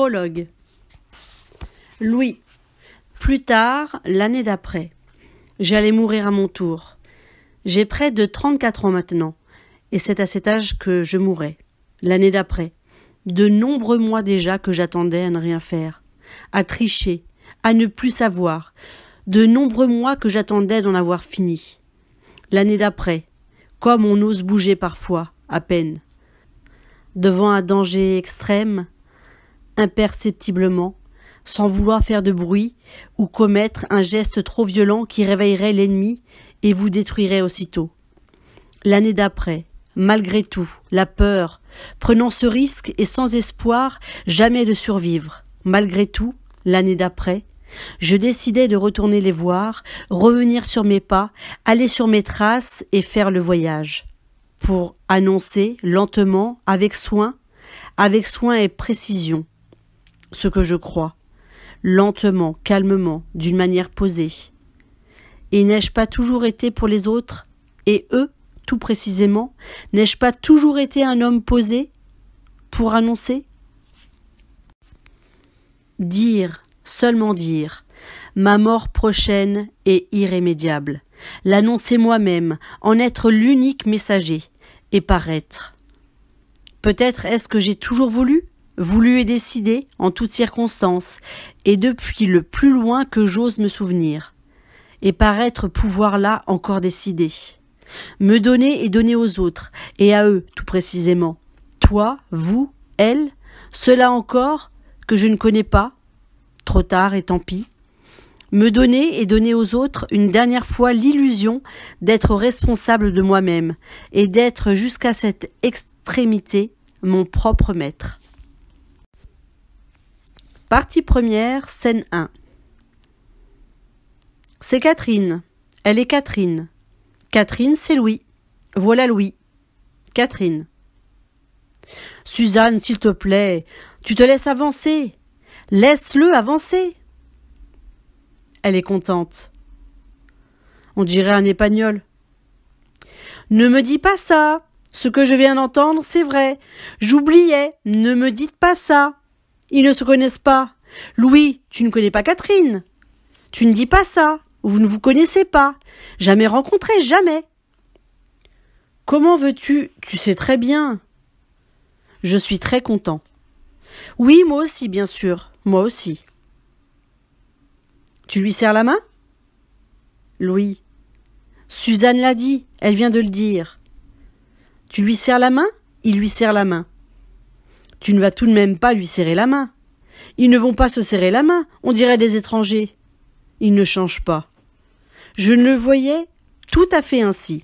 Prologue. Louis. Plus tard, l'année d'après. J'allais mourir à mon tour. J'ai près de 34 ans maintenant, et c'est à cet âge que je mourrai. L'année d'après. De nombreux mois déjà que j'attendais à ne rien faire, à tricher, à ne plus savoir. De nombreux mois que j'attendais d'en avoir fini. L'année d'après. Comme on ose bouger parfois, à peine. Devant un danger extrême, imperceptiblement, sans vouloir faire de bruit ou commettre un geste trop violent qui réveillerait l'ennemi et vous détruirait aussitôt. L'année d'après, malgré tout, la peur, prenant ce risque et sans espoir jamais de survivre, malgré tout, l'année d'après, je décidai de retourner les voir, revenir sur mes pas, aller sur mes traces et faire le voyage. Pour annoncer lentement, avec soin, avec soin et précision, ce que je crois, lentement, calmement, d'une manière posée. Et n'ai-je pas toujours été pour les autres, et eux, tout précisément, n'ai-je pas toujours été un homme posé pour annoncer Dire, seulement dire, ma mort prochaine est irrémédiable, l'annoncer moi-même, en être l'unique messager, et paraître. Peut-être est-ce que j'ai toujours voulu voulu et décidé en toutes circonstances, et depuis le plus loin que j'ose me souvenir, et paraître pouvoir là encore décider. Me donner et donner aux autres, et à eux tout précisément. Toi, vous, elle, cela encore, que je ne connais pas, trop tard et tant pis. Me donner et donner aux autres une dernière fois l'illusion d'être responsable de moi-même et d'être jusqu'à cette extrémité mon propre maître. Partie première, scène 1. C'est Catherine. Elle est Catherine. Catherine, c'est Louis. Voilà Louis. Catherine. Suzanne, s'il te plaît, tu te laisses avancer. Laisse-le avancer. Elle est contente. On dirait un épagnole. Ne me dis pas ça. Ce que je viens d'entendre, c'est vrai. J'oubliais. Ne me dites pas ça. Ils ne se connaissent pas. Louis, tu ne connais pas Catherine. Tu ne dis pas ça. Vous ne vous connaissez pas. Jamais rencontré, jamais. Comment veux-tu Tu sais très bien. Je suis très content. Oui, moi aussi, bien sûr. Moi aussi. Tu lui serres la main Louis. Suzanne l'a dit, elle vient de le dire. Tu lui serres la main Il lui serre la main tu ne vas tout de même pas lui serrer la main. Ils ne vont pas se serrer la main, on dirait des étrangers. Ils ne changent pas. Je ne le voyais tout à fait ainsi.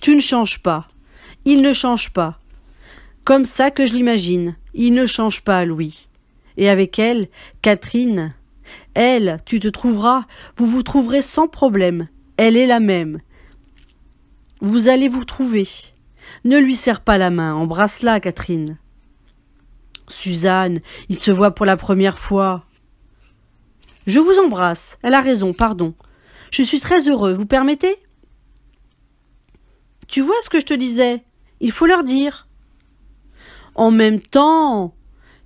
Tu ne changes pas. Il ne change pas. Comme ça que je l'imagine. Il ne change pas, Louis. Et avec elle, Catherine. Elle, tu te trouveras, vous vous trouverez sans problème. Elle est la même. Vous allez vous trouver. Ne lui serre pas la main, embrasse-la, Catherine. Suzanne, il se voit pour la première fois. Je vous embrasse. Elle a raison, pardon. Je suis très heureux, vous permettez Tu vois ce que je te disais Il faut leur dire. En même temps,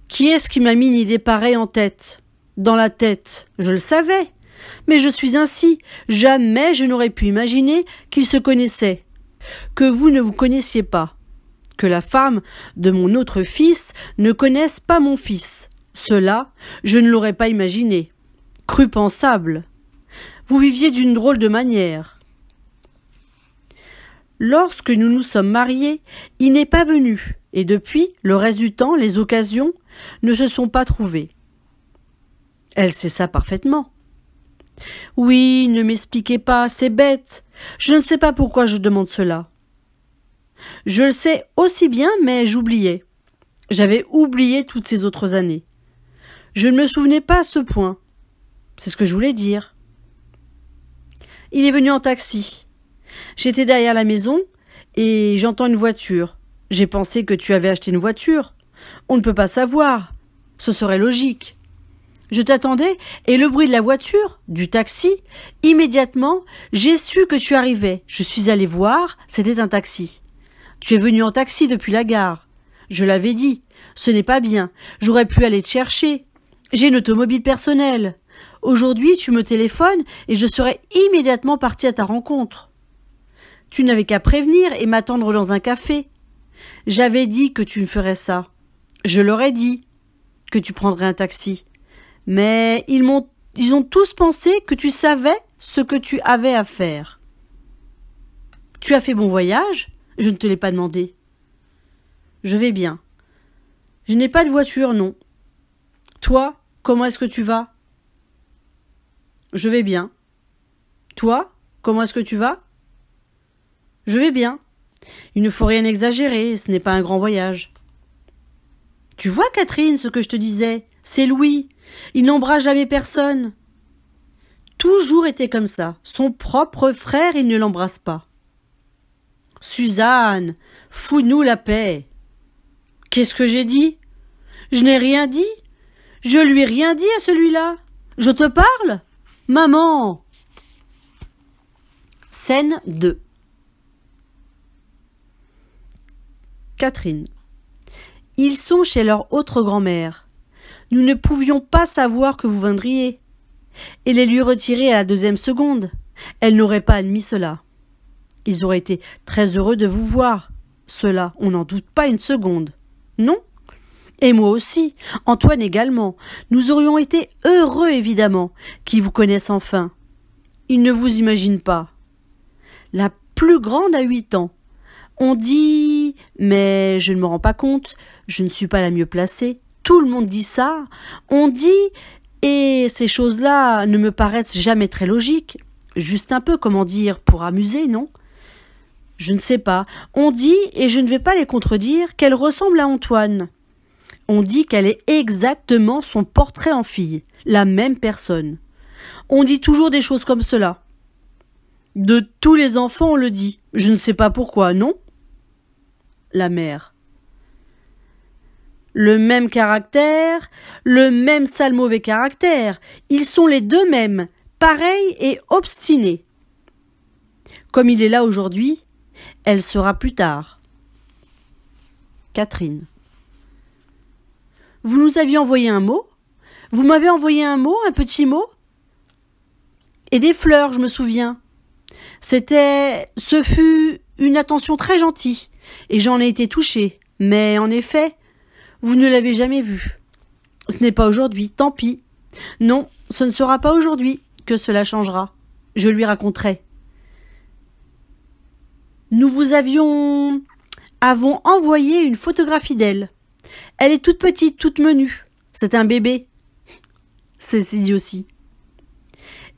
qui est-ce qui m'a mis une idée pareille en tête Dans la tête, je le savais. Mais je suis ainsi. Jamais je n'aurais pu imaginer qu'ils se connaissaient. Que vous ne vous connaissiez pas que la femme de mon autre fils ne connaisse pas mon fils. Cela, je ne l'aurais pas imaginé. Cru pensable. Vous viviez d'une drôle de manière. Lorsque nous nous sommes mariés, il n'est pas venu, et depuis, le reste du temps, les occasions ne se sont pas trouvées. Elle sait ça parfaitement. Oui, ne m'expliquez pas, c'est bête. Je ne sais pas pourquoi je demande cela. Je le sais aussi bien, mais j'oubliais. J'avais oublié toutes ces autres années. Je ne me souvenais pas à ce point. C'est ce que je voulais dire. Il est venu en taxi. J'étais derrière la maison et j'entends une voiture. J'ai pensé que tu avais acheté une voiture. On ne peut pas savoir. Ce serait logique. Je t'attendais et le bruit de la voiture, du taxi, immédiatement, j'ai su que tu arrivais. Je suis allé voir, c'était un taxi. Tu es venu en taxi depuis la gare. Je l'avais dit. Ce n'est pas bien. J'aurais pu aller te chercher. J'ai une automobile personnelle. Aujourd'hui, tu me téléphones et je serais immédiatement parti à ta rencontre. Tu n'avais qu'à prévenir et m'attendre dans un café. J'avais dit que tu ne ferais ça. Je ai dit que tu prendrais un taxi. Mais ils m'ont ils ont tous pensé que tu savais ce que tu avais à faire. Tu as fait bon voyage, je ne te l'ai pas demandé. Je vais bien. Je n'ai pas de voiture, non. Toi, comment est-ce que tu vas Je vais bien. Toi, comment est-ce que tu vas Je vais bien. Il ne faut rien exagérer, ce n'est pas un grand voyage. Tu vois, Catherine, ce que je te disais C'est Louis. Il n'embrasse jamais personne. Toujours était comme ça. Son propre frère, il ne l'embrasse pas. Suzanne, fous-nous la paix. Qu'est-ce que j'ai dit Je n'ai rien dit. Je lui ai rien dit à celui-là. Je te parle Maman Scène 2 Catherine. Ils sont chez leur autre grand-mère. Nous ne pouvions pas savoir que vous viendriez. Et les lui retirer à la deuxième seconde. Elle n'aurait pas admis cela. Ils auraient été très heureux de vous voir. Cela, on n'en doute pas une seconde. Non et moi aussi, Antoine également. Nous aurions été heureux, évidemment, qu'ils vous connaissent enfin. Ils ne vous imaginent pas. La plus grande a huit ans. On dit mais je ne me rends pas compte, je ne suis pas la mieux placée. Tout le monde dit ça. On dit et ces choses là ne me paraissent jamais très logiques. Juste un peu, comment dire, pour amuser, non? Je ne sais pas. On dit, et je ne vais pas les contredire, qu'elle ressemble à Antoine. On dit qu'elle est exactement son portrait en fille, la même personne. On dit toujours des choses comme cela. De tous les enfants, on le dit. Je ne sais pas pourquoi, non La mère. Le même caractère, le même sale mauvais caractère. Ils sont les deux mêmes, pareils et obstinés. Comme il est là aujourd'hui, elle sera plus tard. Catherine. Vous nous aviez envoyé un mot Vous m'avez envoyé un mot, un petit mot Et des fleurs, je me souviens. C'était. Ce fut une attention très gentille, et j'en ai été touchée. Mais en effet, vous ne l'avez jamais vue. »« Ce n'est pas aujourd'hui, tant pis. Non, ce ne sera pas aujourd'hui que cela changera. Je lui raconterai. Nous vous avions avons envoyé une photographie d'elle. Elle est toute petite, toute menue. C'est un bébé. C'est dit aussi.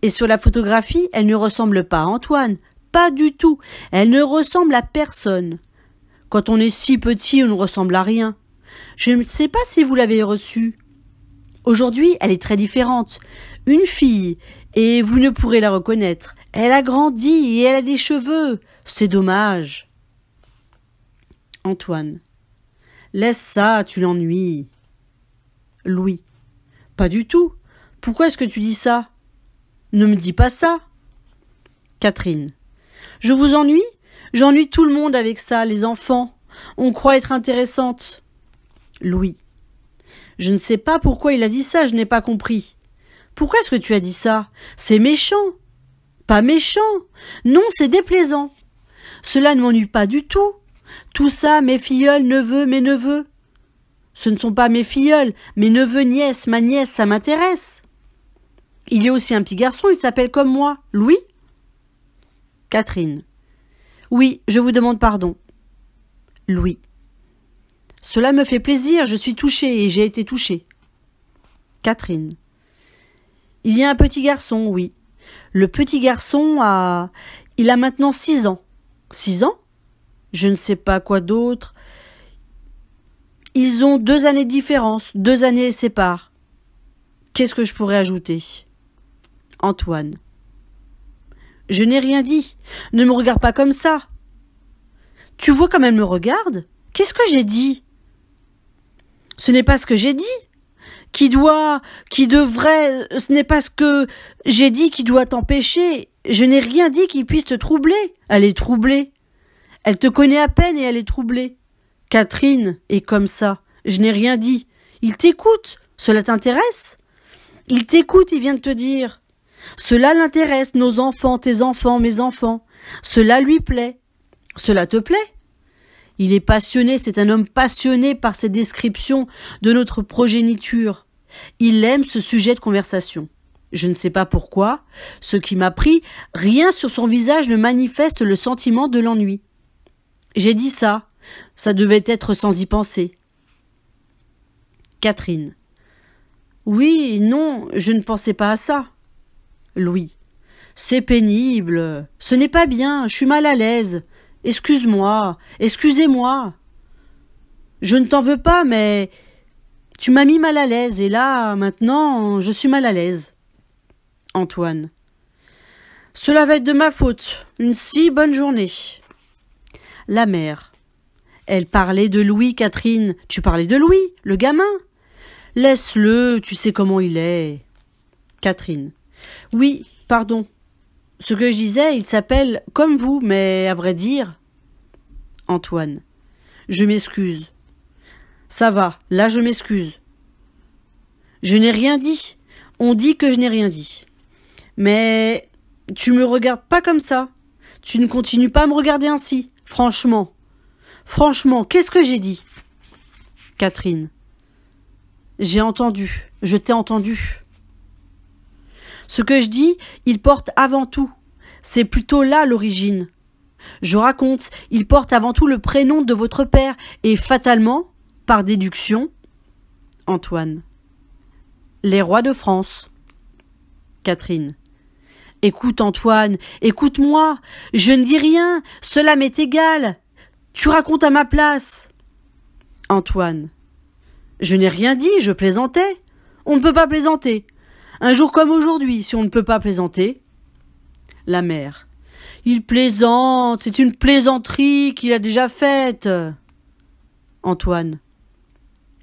Et sur la photographie, elle ne ressemble pas à Antoine. Pas du tout. Elle ne ressemble à personne. Quand on est si petit, on ne ressemble à rien. Je ne sais pas si vous l'avez reçue. Aujourd'hui, elle est très différente. Une fille, et vous ne pourrez la reconnaître. Elle a grandi et elle a des cheveux. C'est dommage. Antoine. Laisse ça, tu l'ennuies. Louis. Pas du tout. Pourquoi est-ce que tu dis ça Ne me dis pas ça. Catherine. Je vous ennuie J'ennuie tout le monde avec ça, les enfants. On croit être intéressante. Louis. Je ne sais pas pourquoi il a dit ça, je n'ai pas compris. Pourquoi est-ce que tu as dit ça C'est méchant. Pas méchant. Non, c'est déplaisant. Cela ne m'ennuie pas du tout. Tout ça, mes filleuls, neveux, mes neveux. Ce ne sont pas mes filleuls, mes neveux, nièces, ma nièce, ça m'intéresse. Il y a aussi un petit garçon, il s'appelle comme moi. Louis Catherine. Oui, je vous demande pardon. Louis. Cela me fait plaisir, je suis touchée et j'ai été touchée. Catherine. Il y a un petit garçon, oui. Le petit garçon a. Il a maintenant six ans. Six ans, je ne sais pas quoi d'autre. Ils ont deux années de différence, deux années séparent. Qu'est-ce que je pourrais ajouter Antoine. Je n'ai rien dit. Ne me regarde pas comme ça. Tu vois comme elle me regarde Qu'est-ce que j'ai dit Ce n'est pas ce que j'ai dit. Qui doit, qui devrait, ce n'est pas ce que j'ai dit qui doit t'empêcher. Je n'ai rien dit qui puisse te troubler. Elle est troublée. Elle te connaît à peine et elle est troublée. Catherine est comme ça. Je n'ai rien dit. Il t'écoute. Cela t'intéresse Il t'écoute, il vient de te dire. Cela l'intéresse, nos enfants, tes enfants, mes enfants. Cela lui plaît. Cela te plaît Il est passionné, c'est un homme passionné par ses descriptions de notre progéniture. Il aime ce sujet de conversation. Je ne sais pas pourquoi. Ce qui m'a pris, rien sur son visage ne manifeste le sentiment de l'ennui. J'ai dit ça. Ça devait être sans y penser. Catherine. Oui, non, je ne pensais pas à ça. Louis. C'est pénible. Ce n'est pas bien. Je suis mal à l'aise. Excuse-moi. Excusez-moi. Je ne t'en veux pas, mais tu m'as mis mal à l'aise et là, maintenant, je suis mal à l'aise. Antoine. Cela va être de ma faute. Une si bonne journée. La mère. Elle parlait de Louis, Catherine. Tu parlais de Louis, le gamin. Laisse-le, tu sais comment il est. Catherine. Oui, pardon. Ce que je disais, il s'appelle comme vous, mais à vrai dire. Antoine. Je m'excuse. Ça va, là je m'excuse. Je n'ai rien dit. On dit que je n'ai rien dit. Mais tu me regardes pas comme ça. Tu ne continues pas à me regarder ainsi. Franchement. Franchement, qu'est-ce que j'ai dit Catherine. J'ai entendu. Je t'ai entendu. Ce que je dis, il porte avant tout. C'est plutôt là l'origine. Je raconte, il porte avant tout le prénom de votre père et fatalement, par déduction, Antoine. Les rois de France. Catherine. Écoute Antoine, écoute-moi, je ne dis rien, cela m'est égal. Tu racontes à ma place. Antoine. Je n'ai rien dit, je plaisantais. On ne peut pas plaisanter. Un jour comme aujourd'hui, si on ne peut pas plaisanter. La mère. Il plaisante, c'est une plaisanterie qu'il a déjà faite. Antoine.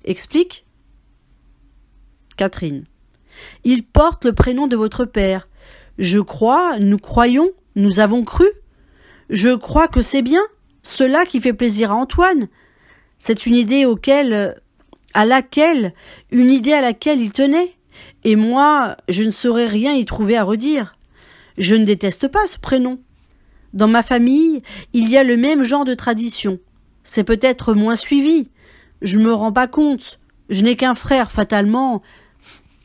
Explique. Catherine. Il porte le prénom de votre père. Je crois, nous croyons, nous avons cru. Je crois que c'est bien, cela qui fait plaisir à Antoine. C'est une idée auquel, à laquelle, une idée à laquelle il tenait. Et moi, je ne saurais rien y trouver à redire. Je ne déteste pas ce prénom. Dans ma famille, il y a le même genre de tradition. C'est peut-être moins suivi. Je me rends pas compte. Je n'ai qu'un frère, fatalement,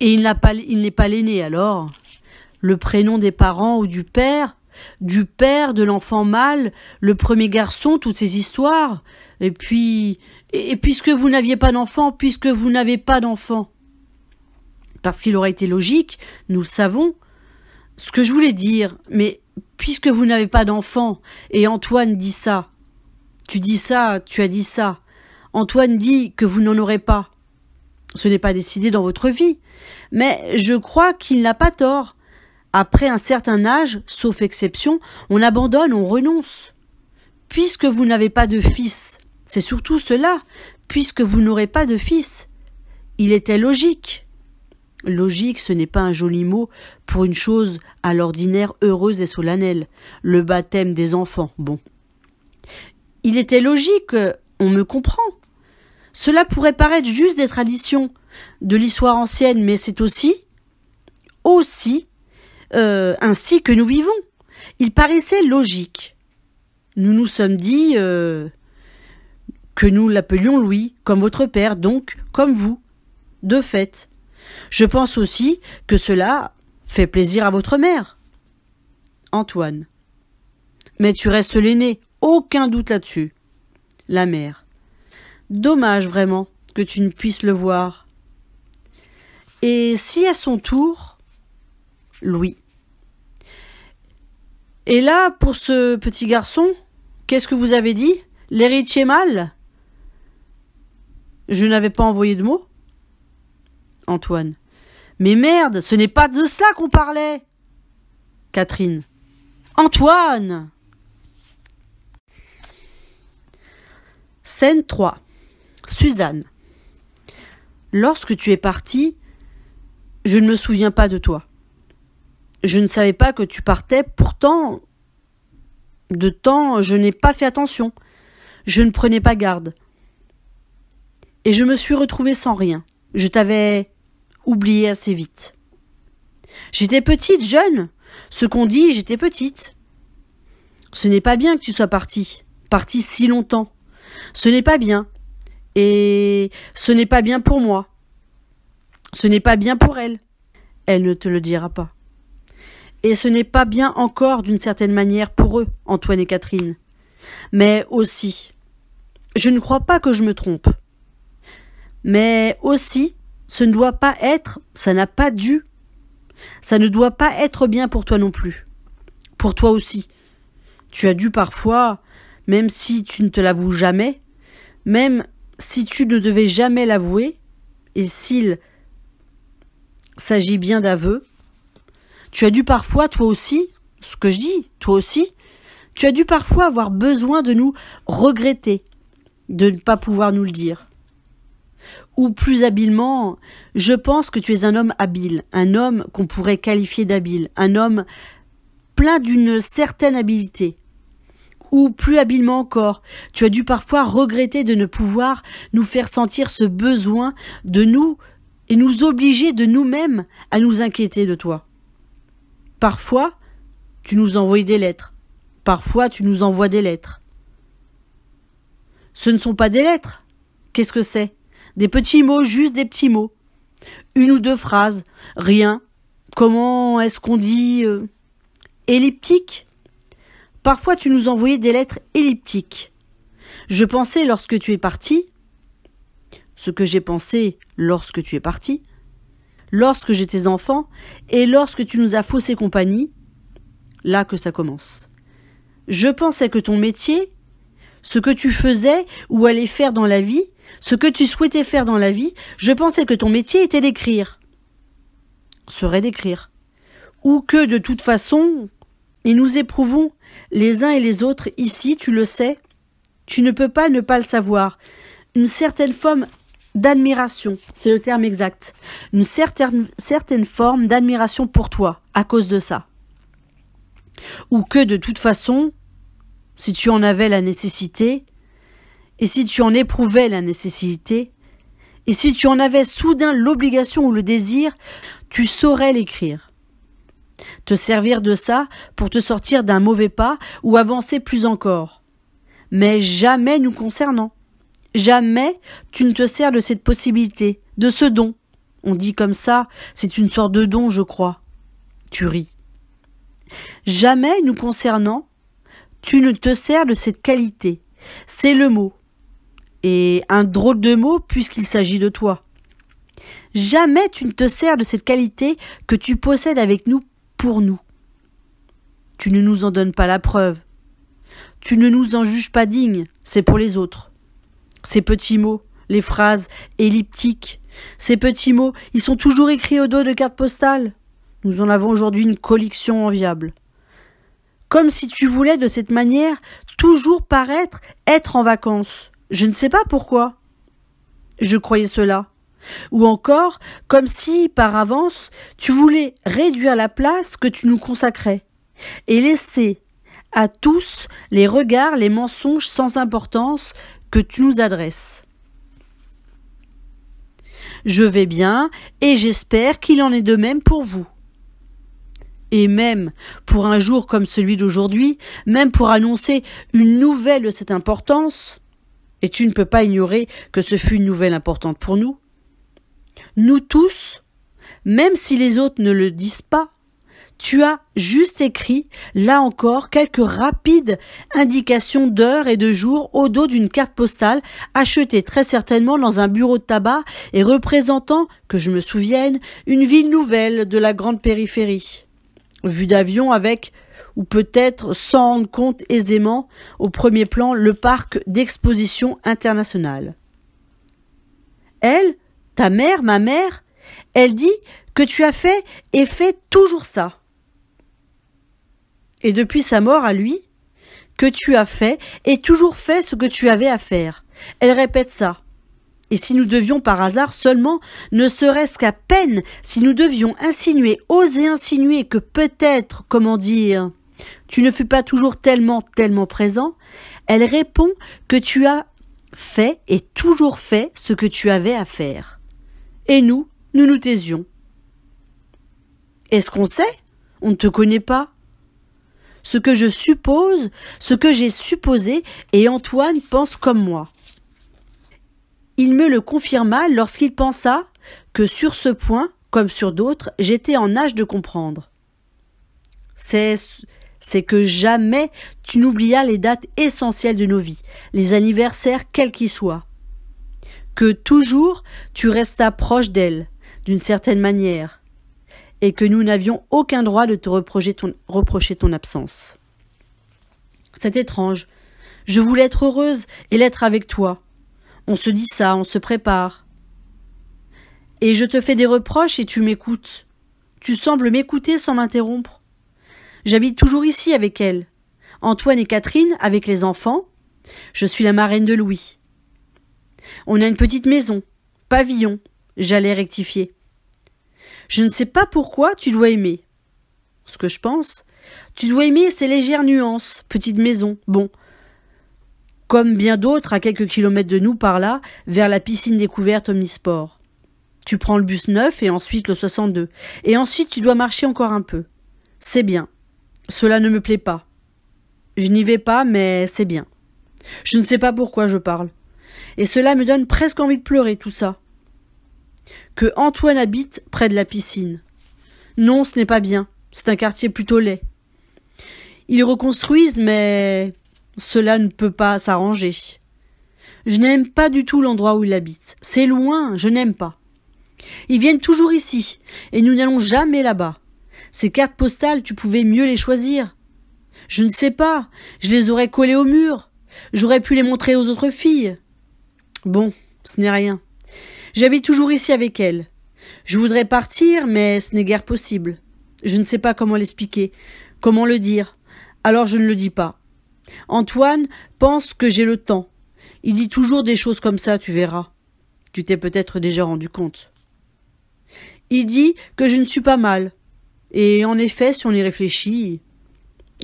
et il n'est pas l'aîné alors le prénom des parents ou du père, du père de l'enfant mâle, le premier garçon, toutes ces histoires. Et puis, et, puisque vous n'aviez pas d'enfant, puisque vous n'avez pas d'enfant. Parce qu'il aurait été logique, nous le savons. Ce que je voulais dire, mais puisque vous n'avez pas d'enfant, et Antoine dit ça, tu dis ça, tu as dit ça, Antoine dit que vous n'en aurez pas. Ce n'est pas décidé dans votre vie. Mais je crois qu'il n'a pas tort. Après un certain âge, sauf exception, on abandonne, on renonce. Puisque vous n'avez pas de fils, c'est surtout cela, puisque vous n'aurez pas de fils. Il était logique. Logique, ce n'est pas un joli mot pour une chose à l'ordinaire heureuse et solennelle, le baptême des enfants, bon. Il était logique, on me comprend. Cela pourrait paraître juste des traditions, de l'histoire ancienne, mais c'est aussi, aussi euh, ainsi que nous vivons. Il paraissait logique. Nous nous sommes dit euh, que nous l'appelions Louis, comme votre père, donc comme vous. De fait. Je pense aussi que cela fait plaisir à votre mère. Antoine. Mais tu restes l'aîné, aucun doute là-dessus. La mère. Dommage vraiment que tu ne puisses le voir. Et si à son tour, Louis. Et là, pour ce petit garçon, qu'est-ce que vous avez dit L'héritier mal Je n'avais pas envoyé de mots Antoine. Mais merde, ce n'est pas de cela qu'on parlait Catherine. Antoine Scène 3. Suzanne. Lorsque tu es partie, je ne me souviens pas de toi. Je ne savais pas que tu partais, pourtant, de temps, je n'ai pas fait attention. Je ne prenais pas garde. Et je me suis retrouvée sans rien. Je t'avais oublié assez vite. J'étais petite, jeune. Ce qu'on dit, j'étais petite. Ce n'est pas bien que tu sois partie, partie si longtemps. Ce n'est pas bien. Et ce n'est pas bien pour moi. Ce n'est pas bien pour elle. Elle ne te le dira pas. Et ce n'est pas bien encore d'une certaine manière pour eux, Antoine et Catherine. Mais aussi, je ne crois pas que je me trompe. Mais aussi, ce ne doit pas être, ça n'a pas dû, ça ne doit pas être bien pour toi non plus. Pour toi aussi. Tu as dû parfois, même si tu ne te l'avoues jamais, même si tu ne devais jamais l'avouer, et s'il s'agit bien d'aveux, tu as dû parfois, toi aussi, ce que je dis, toi aussi, tu as dû parfois avoir besoin de nous regretter de ne pas pouvoir nous le dire. Ou plus habilement, je pense que tu es un homme habile, un homme qu'on pourrait qualifier d'habile, un homme plein d'une certaine habileté. Ou plus habilement encore, tu as dû parfois regretter de ne pouvoir nous faire sentir ce besoin de nous et nous obliger de nous-mêmes à nous inquiéter de toi. Parfois, tu nous envoies des lettres. Parfois, tu nous envoies des lettres. Ce ne sont pas des lettres. Qu'est-ce que c'est Des petits mots, juste des petits mots. Une ou deux phrases, rien. Comment est-ce qu'on dit euh, Elliptique Parfois, tu nous envoyais des lettres elliptiques. Je pensais lorsque tu es parti, ce que j'ai pensé lorsque tu es parti, lorsque j'étais enfant et lorsque tu nous as faussé compagnie, là que ça commence. Je pensais que ton métier, ce que tu faisais ou allais faire dans la vie, ce que tu souhaitais faire dans la vie, je pensais que ton métier était d'écrire. Serait d'écrire. Ou que de toute façon, et nous éprouvons les uns et les autres ici, tu le sais, tu ne peux pas ne pas le savoir, une certaine forme d'admiration, c'est le terme exact, une certaine, certaine forme d'admiration pour toi à cause de ça. Ou que de toute façon, si tu en avais la nécessité, et si tu en éprouvais la nécessité, et si tu en avais soudain l'obligation ou le désir, tu saurais l'écrire. Te servir de ça pour te sortir d'un mauvais pas ou avancer plus encore, mais jamais nous concernant. Jamais tu ne te sers de cette possibilité, de ce don. On dit comme ça, c'est une sorte de don, je crois. Tu ris. Jamais nous concernant, tu ne te sers de cette qualité. C'est le mot. Et un drôle de mot puisqu'il s'agit de toi. Jamais tu ne te sers de cette qualité que tu possèdes avec nous pour nous. Tu ne nous en donnes pas la preuve. Tu ne nous en juges pas dignes, c'est pour les autres. Ces petits mots, les phrases elliptiques, ces petits mots, ils sont toujours écrits au dos de cartes postales. Nous en avons aujourd'hui une collection enviable. Comme si tu voulais de cette manière toujours paraître être en vacances. Je ne sais pas pourquoi. Je croyais cela. Ou encore, comme si, par avance, tu voulais réduire la place que tu nous consacrais, et laisser à tous les regards, les mensonges sans importance que tu nous adresses. Je vais bien et j'espère qu'il en est de même pour vous. Et même pour un jour comme celui d'aujourd'hui, même pour annoncer une nouvelle de cette importance, et tu ne peux pas ignorer que ce fut une nouvelle importante pour nous, nous tous, même si les autres ne le disent pas, tu as juste écrit, là encore, quelques rapides indications d'heures et de jours au dos d'une carte postale achetée très certainement dans un bureau de tabac et représentant, que je me souvienne, une ville nouvelle de la grande périphérie. Vue d'avion avec ou peut-être sans rendre compte aisément, au premier plan, le parc d'exposition internationale. Elle, ta mère, ma mère, elle dit que tu as fait et fais toujours ça et depuis sa mort à lui, que tu as fait et toujours fait ce que tu avais à faire. Elle répète ça. Et si nous devions par hasard seulement, ne serait-ce qu'à peine, si nous devions insinuer, oser insinuer que peut-être, comment dire, tu ne fus pas toujours tellement, tellement présent, elle répond que tu as fait et toujours fait ce que tu avais à faire. Et nous, nous nous taisions. Est-ce qu'on sait On ne te connaît pas ce que je suppose, ce que j'ai supposé, et Antoine pense comme moi. Il me le confirma lorsqu'il pensa que sur ce point, comme sur d'autres, j'étais en âge de comprendre. C'est que jamais tu n'oublias les dates essentielles de nos vies, les anniversaires quels qu'ils soient. Que toujours tu restas proche d'elles, d'une certaine manière, et que nous n'avions aucun droit de te reprocher ton, reprocher ton absence. C'est étrange. Je voulais être heureuse et l'être avec toi. On se dit ça, on se prépare. Et je te fais des reproches et tu m'écoutes. Tu sembles m'écouter sans m'interrompre. J'habite toujours ici avec elle. Antoine et Catherine avec les enfants. Je suis la marraine de Louis. On a une petite maison, pavillon, j'allais rectifier. Je ne sais pas pourquoi tu dois aimer. Ce que je pense. Tu dois aimer ces légères nuances, Petite maison, bon. Comme bien d'autres à quelques kilomètres de nous par là, vers la piscine découverte omnisport. Tu prends le bus 9 et ensuite le 62. Et ensuite tu dois marcher encore un peu. C'est bien. Cela ne me plaît pas. Je n'y vais pas, mais c'est bien. Je ne sais pas pourquoi je parle. Et cela me donne presque envie de pleurer, tout ça. Que Antoine habite près de la piscine. Non, ce n'est pas bien. C'est un quartier plutôt laid. Ils reconstruisent, mais cela ne peut pas s'arranger. Je n'aime pas du tout l'endroit où il habite. C'est loin, je n'aime pas. Ils viennent toujours ici, et nous n'allons jamais là-bas. Ces cartes postales, tu pouvais mieux les choisir. Je ne sais pas, je les aurais collées au mur. J'aurais pu les montrer aux autres filles. Bon, ce n'est rien. J'habite toujours ici avec elle. Je voudrais partir, mais ce n'est guère possible. Je ne sais pas comment l'expliquer, comment le dire. Alors je ne le dis pas. Antoine pense que j'ai le temps. Il dit toujours des choses comme ça, tu verras. Tu t'es peut-être déjà rendu compte. Il dit que je ne suis pas mal. Et en effet, si on y réfléchit.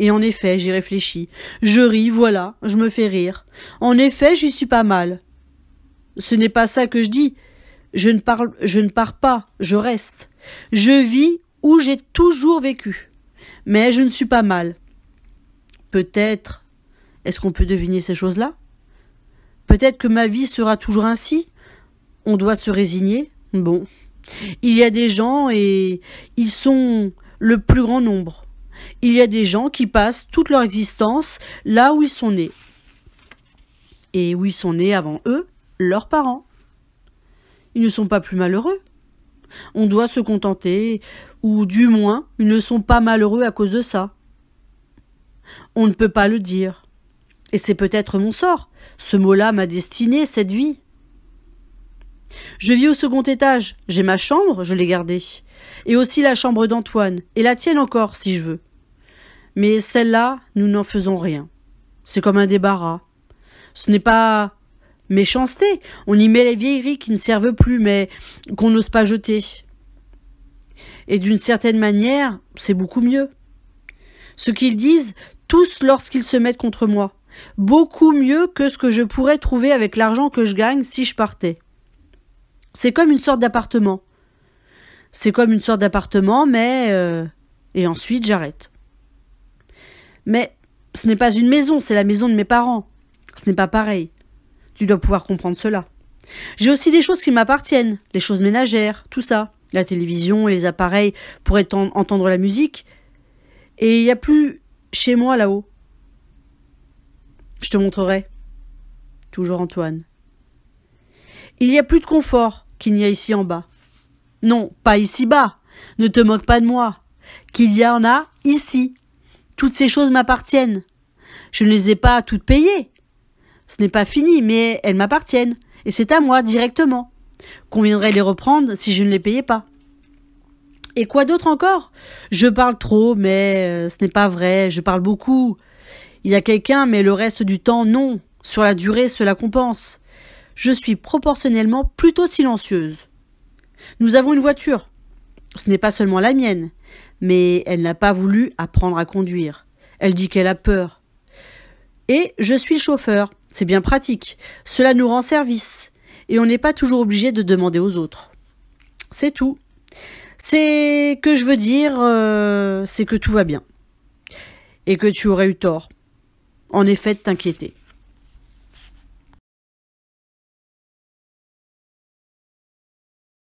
Et en effet, j'y réfléchis. Je ris, voilà, je me fais rire. En effet, j'y suis pas mal. Ce n'est pas ça que je dis, je ne parle, je ne pars pas, je reste. Je vis où j'ai toujours vécu. Mais je ne suis pas mal. Peut-être. Est-ce qu'on peut deviner ces choses-là Peut-être que ma vie sera toujours ainsi. On doit se résigner. Bon. Il y a des gens et ils sont le plus grand nombre. Il y a des gens qui passent toute leur existence là où ils sont nés. Et où ils sont nés avant eux, leurs parents. Ils ne sont pas plus malheureux. On doit se contenter, ou du moins, ils ne sont pas malheureux à cause de ça. On ne peut pas le dire. Et c'est peut-être mon sort. Ce mot-là m'a destiné cette vie. Je vis au second étage. J'ai ma chambre, je l'ai gardée. Et aussi la chambre d'Antoine, et la tienne encore, si je veux. Mais celle-là, nous n'en faisons rien. C'est comme un débarras. Ce n'est pas méchanceté. On y met les vieilleries qui ne servent plus, mais qu'on n'ose pas jeter. Et d'une certaine manière, c'est beaucoup mieux. Ce qu'ils disent tous lorsqu'ils se mettent contre moi. Beaucoup mieux que ce que je pourrais trouver avec l'argent que je gagne si je partais. C'est comme une sorte d'appartement. C'est comme une sorte d'appartement, mais... Euh, et ensuite, j'arrête. Mais ce n'est pas une maison, c'est la maison de mes parents. Ce n'est pas pareil. Tu dois pouvoir comprendre cela. J'ai aussi des choses qui m'appartiennent, les choses ménagères, tout ça, la télévision et les appareils pour entendre la musique. Et il n'y a plus chez moi là-haut. Je te montrerai. Toujours Antoine. Il n'y a plus de confort qu'il n'y a ici en bas. Non, pas ici bas. Ne te moque pas de moi. Qu'il y en a ici. Toutes ces choses m'appartiennent. Je ne les ai pas toutes payées. Ce n'est pas fini, mais elles m'appartiennent, et c'est à moi directement. Qu'on viendrait les reprendre si je ne les payais pas. Et quoi d'autre encore Je parle trop, mais euh, ce n'est pas vrai, je parle beaucoup. Il y a quelqu'un, mais le reste du temps, non. Sur la durée, cela compense. Je suis proportionnellement plutôt silencieuse. Nous avons une voiture. Ce n'est pas seulement la mienne, mais elle n'a pas voulu apprendre à conduire. Elle dit qu'elle a peur. Et je suis chauffeur. C'est bien pratique, cela nous rend service, et on n'est pas toujours obligé de demander aux autres. C'est tout. C'est que je veux dire, euh, c'est que tout va bien, et que tu aurais eu tort, en effet, de t'inquiéter.